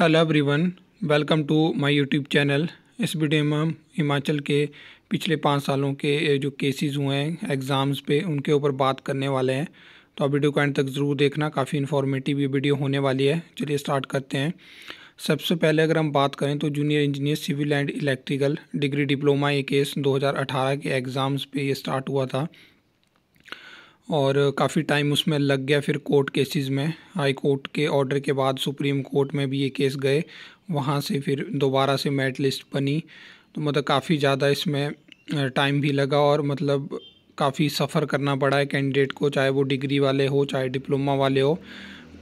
hello everyone welcome to my YouTube channel इस video में हम हिमाचल के पिछले पाँच सालों के जो केसेस हुए हैं एग्ज़ाम्स पे उनके ऊपर बात करने वाले हैं तो आप वीडियो को एंड तक ज़रूर देखना काफ़ी इन्फॉर्मेटिव ये वीडियो होने वाली है चलिए स्टार्ट करते हैं सबसे पहले अगर हम बात करें तो junior engineer civil and electrical degree diploma ये केस दो के एग्ज़ाम्स पर ये स्टार्ट हुआ था और काफ़ी टाइम उसमें लग गया फिर कोर्ट केसेस में हाई कोर्ट के ऑर्डर के बाद सुप्रीम कोर्ट में भी ये केस गए वहाँ से फिर दोबारा से मेट लिस्ट बनी तो मतलब काफ़ी ज़्यादा इसमें टाइम भी लगा और मतलब काफ़ी सफ़र करना पड़ा है कैंडिडेट को चाहे वो डिग्री वाले हो चाहे डिप्लोमा वाले हो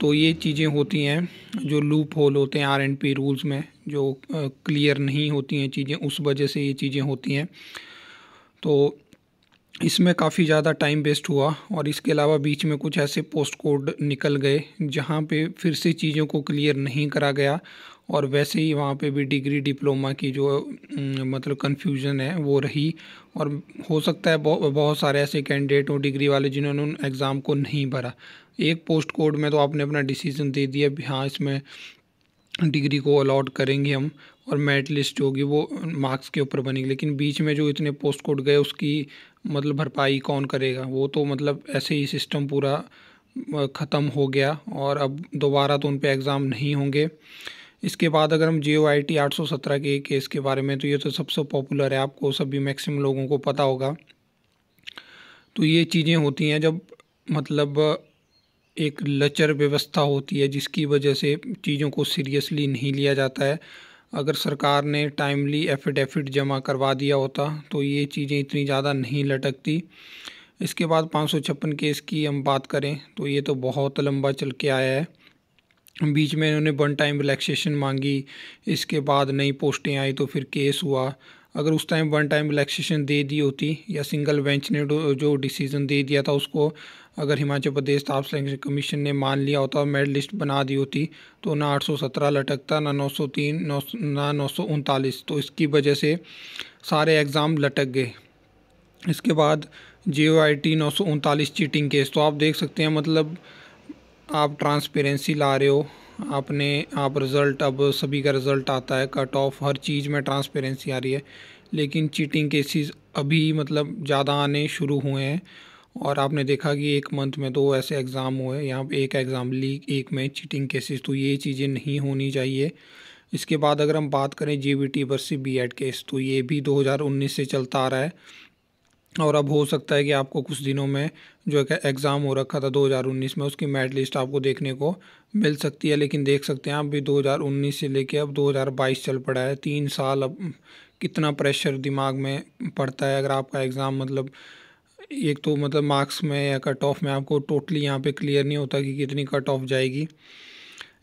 तो ये चीज़ें होती हैं जो लूप होल होते हैं आर एंड पी रूल्स में जो क्लियर नहीं होती हैं चीज़ें उस वजह से ये चीज़ें होती हैं तो इसमें काफ़ी ज़्यादा टाइम वेस्ट हुआ और इसके अलावा बीच में कुछ ऐसे पोस्ट कोड निकल गए जहाँ पे फिर से चीज़ों को क्लियर नहीं करा गया और वैसे ही वहाँ पे भी डिग्री डिप्लोमा की जो मतलब कन्फ्यूज़न है वो रही और हो सकता है बहुत बहुत सारे ऐसे कैंडिडेट हों डिग्री वाले जिन्होंने उन एग्ज़ाम को नहीं भरा एक पोस्ट कोड में तो आपने अपना डिसीज़न दे दिया हाँ इसमें डिग्री को अलाट करेंगे हम और मेरिट लिस्ट होगी वो मार्क्स के ऊपर बनेगी लेकिन बीच में जो इतने पोस्ट कोड गए उसकी मतलब भरपाई कौन करेगा वो तो मतलब ऐसे ही सिस्टम पूरा ख़त्म हो गया और अब दोबारा तो उन पर एग्ज़ाम नहीं होंगे इसके बाद अगर हम जे ओ आई टी आठ सौ सत्रह के केस के बारे में तो ये तो सबसे पॉपुलर है आपको सभी मैक्सिमम लोगों को पता होगा तो ये चीज़ें होती हैं जब मतलब एक लचर व्यवस्था होती है जिसकी वजह से चीज़ों को सीरियसली नहीं लिया जाता है अगर सरकार ने टाइमली एफिडेफिट जमा करवा दिया होता तो ये चीज़ें इतनी ज़्यादा नहीं लटकती इसके बाद पाँच केस की हम बात करें तो ये तो बहुत लंबा चल के आया है बीच में इन्होंने वन टाइम रिलैक्सेशन मांगी इसके बाद नई पोस्टें आई तो फिर केस हुआ अगर उस टाइम वन टाइम रिलैक्सेशन दे दी होती या सिंगल बेंच ने जो डिसीज़न दे दिया था उसको अगर हिमाचल प्रदेश ताप सिलेक्शन कमीशन ने मान लिया होता और लिस्ट बना दी होती तो ना 817 लटकता ना 903 नौ ना नौ तो इसकी वजह से सारे एग्ज़ाम लटक गए इसके बाद जे ओ आई टी नौ चीटिंग केस तो आप देख सकते हैं मतलब आप ट्रांसपेरेंसी ला रहे हो आपने आप रिज़ल्ट अब सभी का रिज़ल्ट आता है कट ऑफ हर चीज़ में ट्रांसपेरेंसी आ रही है लेकिन चीटिंग केसेस अभी मतलब ज़्यादा आने शुरू हुए हैं और आपने देखा कि एक मंथ में दो ऐसे एग्ज़ाम हुए यहाँ एक एग्ज़ाम ली एक में चीटिंग केसेस तो ये चीज़ें नहीं होनी चाहिए इसके बाद अगर हम बात करें J B T versus B Ed case तो ये भी 2019 से चलता आ रहा है और अब हो सकता है कि आपको कुछ दिनों में जो है एग्ज़ाम हो रखा था 2019 में उसकी मेरिट लिस्ट आपको देखने को मिल सकती है लेकिन देख सकते हैं आप भी 2019 से लेके अब 2022 चल पड़ा है तीन साल अब कितना प्रेशर दिमाग में पड़ता है अगर आपका एग्ज़ाम मतलब एक तो मतलब मार्क्स में या कट ऑफ में आपको टोटली यहाँ पे क्लियर नहीं होता कि कितनी कट ऑफ जाएगी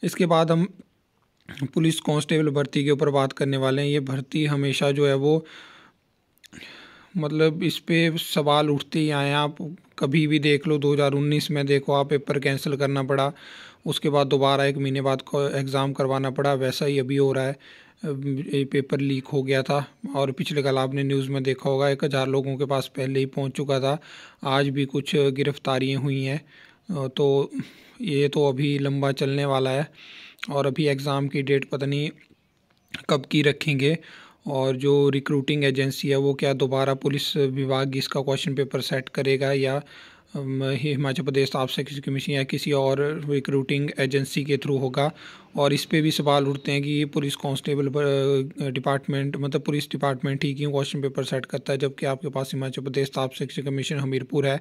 इसके बाद हम पुलिस कांस्टेबल भर्ती के ऊपर बात करने वाले हैं ये भर्ती हमेशा जो है वो मतलब इस पर सवाल उठते ही आए आप कभी भी देख लो 2019 में देखो आप पेपर कैंसिल करना पड़ा उसके बाद दोबारा एक महीने बाद को एग्ज़ाम करवाना पड़ा वैसा ही अभी हो रहा है पेपर लीक हो गया था और पिछले कल आपने न्यूज़ में देखा होगा एक हज़ार लोगों के पास पहले ही पहुंच चुका था आज भी कुछ गिरफ्तारियां हुई हैं तो ये तो अभी लंबा चलने वाला है और अभी एग्ज़ाम की डेट पता नहीं कब की रखेंगे और जो रिक्रूटिंग एजेंसी है वो क्या दोबारा पुलिस विभाग इसका क्वेश्चन पेपर सेट करेगा या हिमाचल प्रदेश आप सेक्रेटरी कमीशन या किसी और रिक्रूटिंग एजेंसी के थ्रू होगा और इस पे भी सवाल उठते हैं कि ये पुलिस कांस्टेबल डिपार्टमेंट मतलब पुलिस डिपार्टमेंट ही क्यों क्वेश्चन पेपर सेट करता है जबकि आपके पास हिमाचल प्रदेश आप सेक्रेटरी कमीशन हमीरपुर है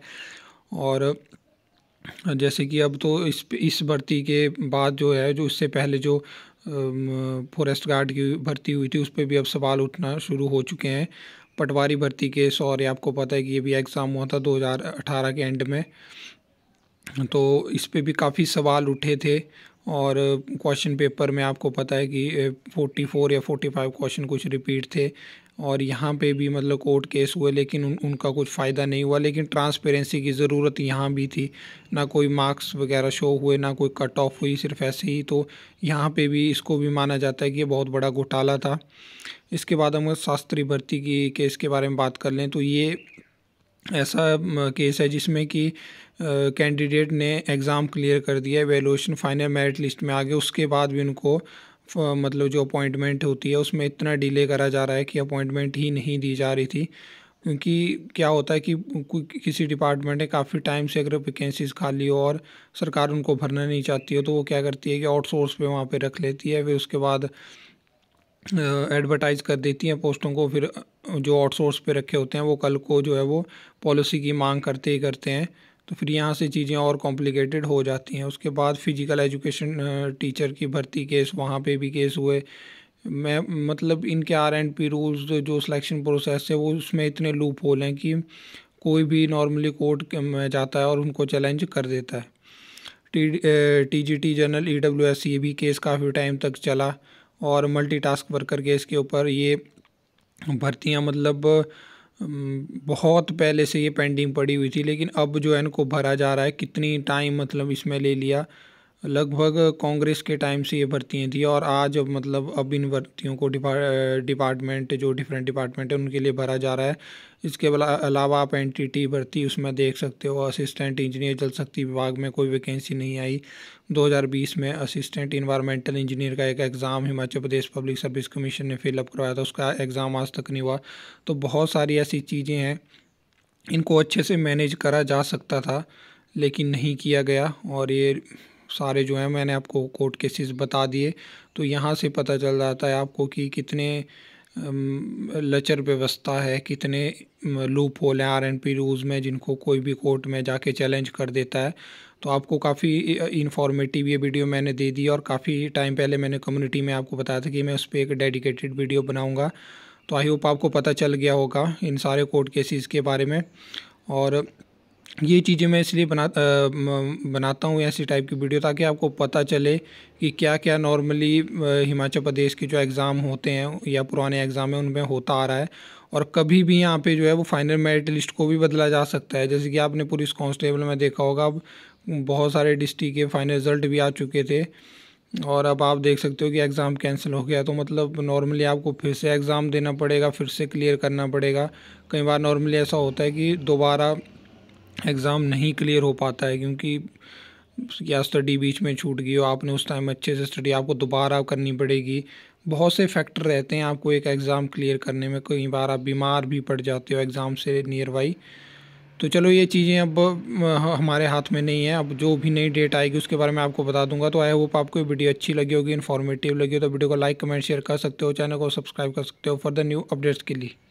और जैसे कि अब तो इस इस भर्ती के बाद जो है जो उससे पहले जो फॉरेस्ट गार्ड की भर्ती हुई थी उस पर भी अब सवाल उठना शुरू हो चुके हैं पटवारी भर्ती के सॉरी आपको पता है कि ये भी एग्ज़ाम हुआ था 2018 के एंड में तो इस पर भी काफ़ी सवाल उठे थे और क्वेश्चन पेपर में आपको पता है कि 44 या 45 क्वेश्चन कुछ रिपीट थे और यहाँ पे भी मतलब कोर्ट केस हुए लेकिन उन, उनका कुछ फ़ायदा नहीं हुआ लेकिन ट्रांसपेरेंसी की ज़रूरत यहाँ भी थी ना कोई मार्क्स वगैरह शो हुए ना कोई कट ऑफ हुई सिर्फ ऐसे ही तो यहाँ पे भी इसको भी माना जाता है कि ये बहुत बड़ा घोटाला था इसके बाद हम शास्त्री भर्ती की केस के बारे में बात कर लें तो ये ऐसा केस है जिसमें कि कैंडिडेट ने एग्ज़ाम क्लियर कर दिया एवेलुएशन फाइनल मेरिट लिस्ट में आ गए उसके बाद भी उनको मतलब जो अपॉइंटमेंट होती है उसमें इतना डिले करा जा रहा है कि अपॉइंटमेंट ही नहीं दी जा रही थी क्योंकि क्या होता है कि किसी डिपार्टमेंट ने काफ़ी टाइम से अगर वैकेंसीज खाली हो और सरकार उनको भरना नहीं चाहती हो तो वो क्या करती है कि आउटसोर्स पे वहाँ पे रख लेती है फिर उसके बाद एडवर्टाइज कर देती हैं पोस्टों को फिर जो आउटसोर्स पे रखे होते हैं वो कल को जो है वो पॉलिसी की मांग करते ही करते हैं तो फिर यहाँ से चीज़ें और कॉम्प्लिकेटेड हो जाती हैं उसके बाद फ़िज़िकल एजुकेशन टीचर की भर्ती केस वहाँ पे भी केस हुए मैं मतलब इनके आर एंड पी रूल्स जो सिलेक्शन प्रोसेस है वो उसमें इतने लूप होल हैं कि कोई भी नॉर्मली कोर्ट में जाता है और उनको चैलेंज कर देता है T G T general E W S ये भी केस काफ़ी टाइम तक चला और मल्टी टास्क वर्कर केस के ऊपर ये भर्तियाँ मतलब बहुत पहले से ये पेंडिंग पड़ी हुई थी लेकिन अब जो है इनको भरा जा रहा है कितनी टाइम मतलब इसमें ले लिया लगभग कांग्रेस के टाइम से ये भर्तियाँ थी और आज अब मतलब अब इन भर्तियों को डिपा, डिपार्टमेंट जो डिफरेंट डिपार्टमेंट है उनके लिए भरा जा रहा है इसके अलावा आप एन भर्ती उसमें देख सकते हो असिस्टेंट इंजीनियर जल शक्ति विभाग में कोई वैकेंसी नहीं आई 2020 में असिस्टेंट इन्वायरमेंटल इंजीनियर का एक exam Himachal Pradesh public service commission ने फिलअप करवाया था उसका एग्ज़ाम आज तक नहीं हुआ तो बहुत सारी ऐसी चीज़ें हैं इनको अच्छे से मैनेज करा जा सकता था लेकिन नहीं किया गया और ये सारे जो हैं मैंने आपको कोर्ट केसेस बता दिए तो यहाँ से पता चल जाता है आपको कि कितने लचर व्यवस्था है कितने लूप होल हैं आर एन पी रूल्स में जिनको कोई भी कोर्ट में जाके चैलेंज कर देता है तो आपको काफ़ी इन्फॉर्मेटिव ये वीडियो मैंने दे दी और काफ़ी टाइम पहले मैंने कम्युनिटी में आपको बताया था कि मैं उस पर एक डेडिकेटेड वीडियो बनाऊँगा तो आई होप आपको पता चल गया होगा इन सारे कोर्ट केसेस के बारे में और ये चीज़ें मैं इसलिए बना बनाता हूँ ऐसी टाइप की वीडियो ताकि आपको पता चले कि क्या क्या नॉर्मली हिमाचल प्रदेश के जो एग्ज़ाम होते हैं या पुराने एग्ज़ाम हैं उनमें होता आ रहा है और कभी भी यहाँ पे जो है वो फाइनल मेरिट लिस्ट को भी बदला जा सकता है जैसे कि आपने पुलिस कांस्टेबल में देखा होगा अब बहुत सारे डिस्ट्रिक्ट के फाइनल रिज़ल्ट भी आ चुके थे और अब आप देख सकते हो कि एग्ज़ाम कैंसिल हो गया तो मतलब नॉर्मली आपको फिर से एग्ज़ाम देना पड़ेगा फिर से क्लियर करना पड़ेगा कई बार नॉर्मली ऐसा होता है कि दोबारा एग्ज़ाम नहीं क्लियर हो पाता है क्योंकि या स्टडी बीच में छूट गई हो आपने उस टाइम अच्छे से स्टडी आपको दोबारा करनी पड़ेगी बहुत से फैक्टर रहते हैं आपको एक एग्ज़ाम क्लियर करने में कई बार आप बीमार भी पड़ जाते हो एग्ज़ाम से नियर बाई तो चलो ये चीज़ें अब हमारे हाथ में नहीं है अब जो भी नई डेट आएगी उसके बारे में आपको बता दूंगा तो आई होप आपको वीडियो अच्छी लगी होगी इन्फॉर्मेटिव लगी हो तो वीडियो को लाइक कमेंट शेयर कर सकते हो चैनल को सब्सक्राइब कर सकते हो फर्दर न्यू अपडेट्स के लिए